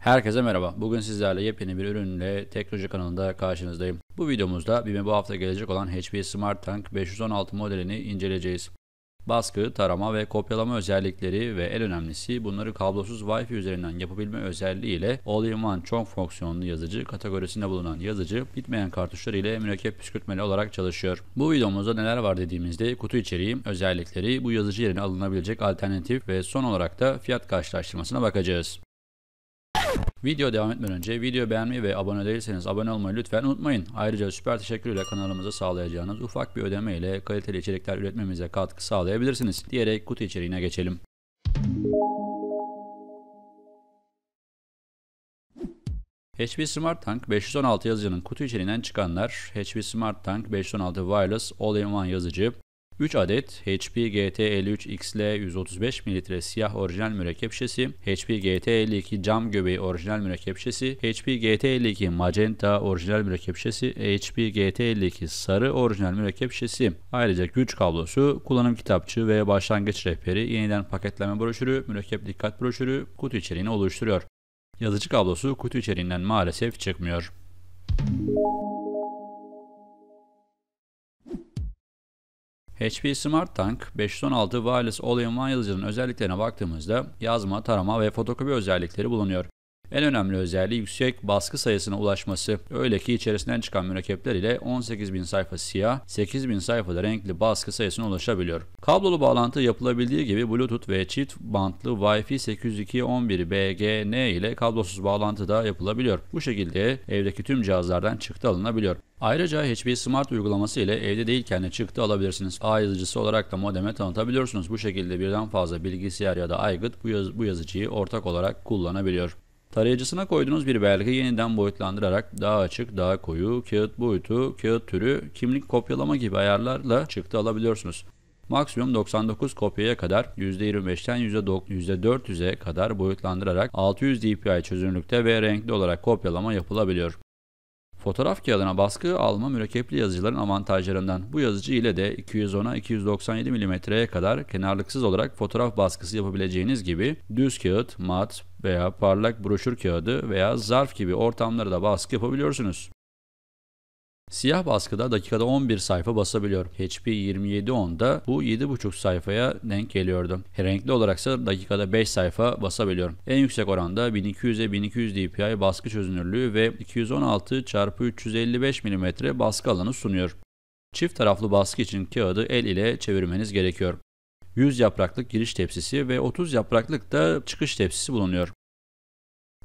Herkese merhaba. Bugün sizlerle yepyeni bir ürünle teknoloji kanalında karşınızdayım. Bu videomuzda BİM'e bu hafta gelecek olan HP Smart Tank 516 modelini inceleyeceğiz. Baskı, tarama ve kopyalama özellikleri ve en önemlisi bunları kablosuz Wi-Fi üzerinden yapabilme özelliği ile All-in-One çok fonksiyonlu yazıcı kategorisinde bulunan yazıcı bitmeyen kartuşlar ile mürekkep püskürtmeli olarak çalışıyor. Bu videomuzda neler var dediğimizde kutu içeriği, özellikleri, bu yazıcı yerine alınabilecek alternatif ve son olarak da fiyat karşılaştırmasına bakacağız. Video devam etmeden önce video beğenmeyi ve abone değilseniz abone olmayı lütfen unutmayın. Ayrıca süper teşekkür ile kanalımıza sağlayacağınız ufak bir ödeme ile kaliteli içerikler üretmemize katkı sağlayabilirsiniz diyerek kutu içeriğine geçelim. HP Smart Tank 516 yazıcının kutu içeriğinden çıkanlar HP Smart Tank 516 Wireless All-in-One yazıcı, 3 adet HP GT53 XL 135 ml siyah orijinal mürekkep şişesi, HP GT52 cam göbeği orijinal mürekkep şişesi, HP GT52 magenta orijinal mürekkep şişesi, HP GT52 sarı orijinal mürekkep şişesi. Ayrıca güç kablosu, kullanım kitapçığı ve başlangıç rehberi, yeniden paketleme broşürü, mürekkep dikkat broşürü kutu içeriğini oluşturuyor. Yazıcı kablosu kutu içeriğinden maalesef çıkmıyor. Müzik HP Smart Tank 516 Wireless All-in-One yazıcının özelliklerine baktığımızda yazma, tarama ve fotokopi özellikleri bulunuyor. En önemli özelliği yüksek baskı sayısına ulaşması. Öyle ki içerisinden çıkan mürekkepler ile 18.000 sayfa siyah, 8.000 da renkli baskı sayısına ulaşabiliyor. Kablolu bağlantı yapılabildiği gibi Bluetooth ve çift bantlı Wi-Fi 802.11bgn ile kablosuz bağlantı da yapılabiliyor. Bu şekilde evdeki tüm cihazlardan çıktı alınabiliyor. Ayrıca HP Smart uygulaması ile evde değilken de çıktı alabilirsiniz. A yazıcısı olarak da modeme tanıtabiliyorsunuz. Bu şekilde birden fazla bilgisayar ya da aygıt bu, yaz bu yazıcıyı ortak olarak kullanabiliyor. Tarayıcısına koyduğunuz bir belge yeniden boyutlandırarak daha açık, daha koyu, kağıt boyutu, kağıt türü, kimlik kopyalama gibi ayarlarla çıktı alabiliyorsunuz. Maksimum 99 kopyaya kadar %25'ten %400'e kadar boyutlandırarak 600 dpi çözünürlükte ve renkli olarak kopyalama yapılabiliyor. Fotoğraf kağıdına baskı alma mürekkepli yazıcıların avantajlarından. Bu yazıcı ile de 210'a 297 mm'ye kadar kenarlıksız olarak fotoğraf baskısı yapabileceğiniz gibi düz kağıt, mat veya parlak broşür kağıdı veya zarf gibi ortamlara da baskı yapabiliyorsunuz. Siyah baskıda dakikada 11 sayfa basabiliyorum. HP 2710'da bu 7,5 sayfaya denk geliyordu. Renkli olaraksa dakikada 5 sayfa basabiliyorum. En yüksek oranda 1200'e 1200 dpi baskı çözünürlüğü ve 216 x 355 mm baskı alanı sunuyor. Çift taraflı baskı için kağıdı el ile çevirmeniz gerekiyor. 100 yapraklık giriş tepsisi ve 30 yapraklık da çıkış tepsisi bulunuyor.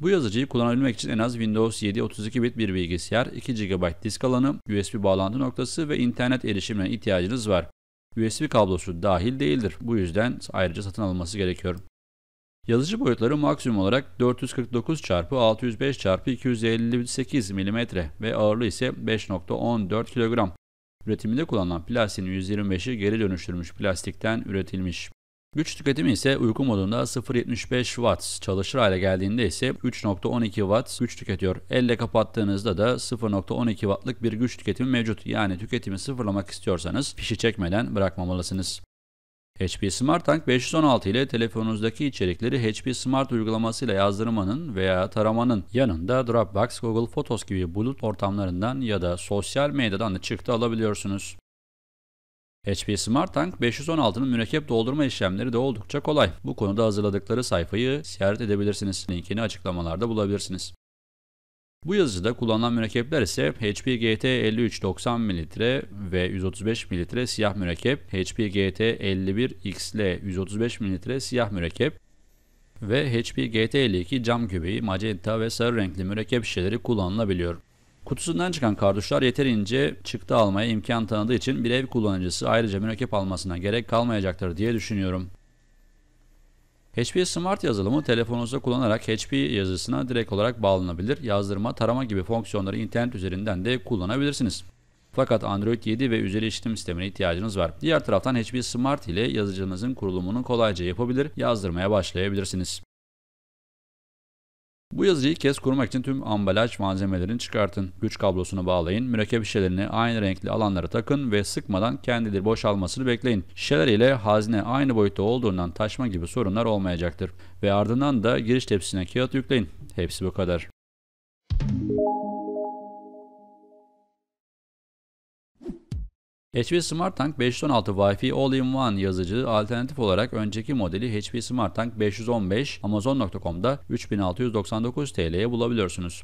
Bu yazıcıyı kullanabilmek için en az Windows 7 32 bit bir bilgisayar, 2 GB disk alanı, USB bağlantı noktası ve internet erişimine ihtiyacınız var. USB kablosu dahil değildir. Bu yüzden ayrıca satın alınması gerekiyor. Yazıcı boyutları maksimum olarak 449 x 605 x 258 mm ve ağırlığı ise 5.14 kg. Üretiminde kullanılan plastiğin 125'i geri dönüştürülmüş plastikten üretilmiş. Güç tüketimi ise uyku modunda 0.75 watt, çalışır hale geldiğinde ise 3.12 watt güç tüketiyor. Elle kapattığınızda da 0.12 wattlık bir güç tüketimi mevcut. Yani tüketimi sıfırlamak istiyorsanız fişi çekmeden bırakmamalısınız. HP Smart Tank 516 ile telefonunuzdaki içerikleri HP Smart uygulamasıyla yazdırmanın veya taramanın yanında Dropbox, Google Photos gibi bulut ortamlarından ya da sosyal medyadan da çıktı alabiliyorsunuz. HP Smart Tank 516'nın mürekkep doldurma işlemleri de oldukça kolay. Bu konuda hazırladıkları sayfayı ziyaret edebilirsiniz. Linkini açıklamalarda bulabilirsiniz. Bu yazıcıda kullanılan mürekkepler ise HP GT 53 90 ml ve 135 ml siyah mürekkep, HP GT 51 XL 135 ml siyah mürekkep ve HP GT52 cam kübeği, magenta ve sarı renkli mürekkep şişeleri kullanılabiliyor. Kutusundan çıkan kartuşlar yeterince çıktı almaya imkan tanıdığı için bir ev kullanıcısı ayrıca mürekkep almasına gerek kalmayacaktır diye düşünüyorum. HP Smart yazılımı telefonunuza kullanarak HP yazısına direkt olarak bağlanabilir, yazdırma, tarama gibi fonksiyonları internet üzerinden de kullanabilirsiniz. Fakat Android 7 ve üzeri işletim sistemine ihtiyacınız var. Diğer taraftan HP Smart ile yazıcınızın kurulumunu kolayca yapabilir, yazdırmaya başlayabilirsiniz. Bu yazıyı kez kurmak için tüm ambalaj malzemelerini çıkartın. Güç kablosunu bağlayın. Mürekkep şişelerini aynı renkli alanlara takın ve sıkmadan kendileri boşalmasını bekleyin. Şişeler ile hazne aynı boyutta olduğundan taşma gibi sorunlar olmayacaktır. Ve ardından da giriş tepsisine kağıt yükleyin. Hepsi bu kadar. HP Smart Tank 516 Wi-Fi All-in-One yazıcı alternatif olarak önceki modeli HP Smart Tank 515 Amazon.com'da 3699 TL'ye bulabiliyorsunuz.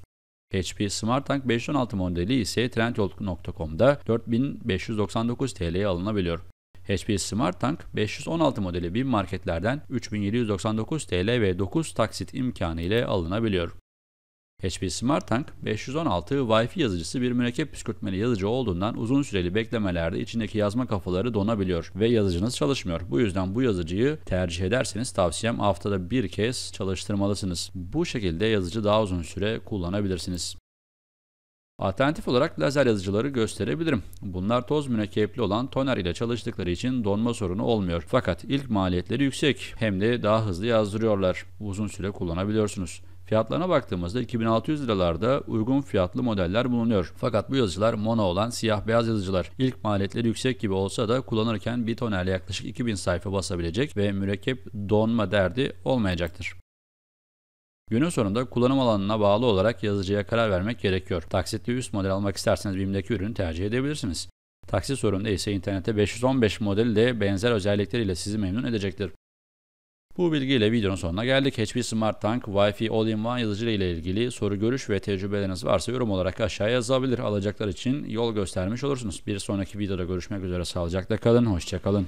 HP Smart Tank 516 modeli ise trendyol.com'da 4599 TL'ye alınabiliyor. HP Smart Tank 516 modeli bin marketlerden 3799 TL ve 9 taksit imkanı ile alınabiliyor. HP Smart Tank, 516 Wi-Fi yazıcısı bir mürekkep püskürtmeli yazıcı olduğundan uzun süreli beklemelerde içindeki yazma kafaları donabiliyor ve yazıcınız çalışmıyor. Bu yüzden bu yazıcıyı tercih ederseniz tavsiyem haftada bir kez çalıştırmalısınız. Bu şekilde yazıcı daha uzun süre kullanabilirsiniz. Alternatif olarak lazer yazıcıları gösterebilirim. Bunlar toz mürekkepli olan toner ile çalıştıkları için donma sorunu olmuyor. Fakat ilk maliyetleri yüksek hem de daha hızlı yazdırıyorlar. Uzun süre kullanabiliyorsunuz. Fiyatlarına baktığımızda 2600 liralarda uygun fiyatlı modeller bulunuyor. Fakat bu yazıcılar mono olan siyah beyaz yazıcılar. İlk maliyetleri yüksek gibi olsa da kullanırken bir tonel yaklaşık 2000 sayfa basabilecek ve mürekkep donma derdi olmayacaktır. Günün sonunda kullanım alanına bağlı olarak yazıcıya karar vermek gerekiyor. Taksitli üst model almak isterseniz BİM'deki ürünü tercih edebilirsiniz. Taksi sorununda ise internette 515 modeli de benzer özellikleriyle sizi memnun edecektir. Bu bilgiyle videonun sonuna geldik. HP Smart Tank Wi-Fi All-in-One yazıcı ile ilgili soru, görüş ve tecrübeleriniz varsa yorum olarak aşağıya yazabilir. Alacaklar için yol göstermiş olursunuz. Bir sonraki videoda görüşmek üzere. Sağlıcakla kalın. Hoşçakalın.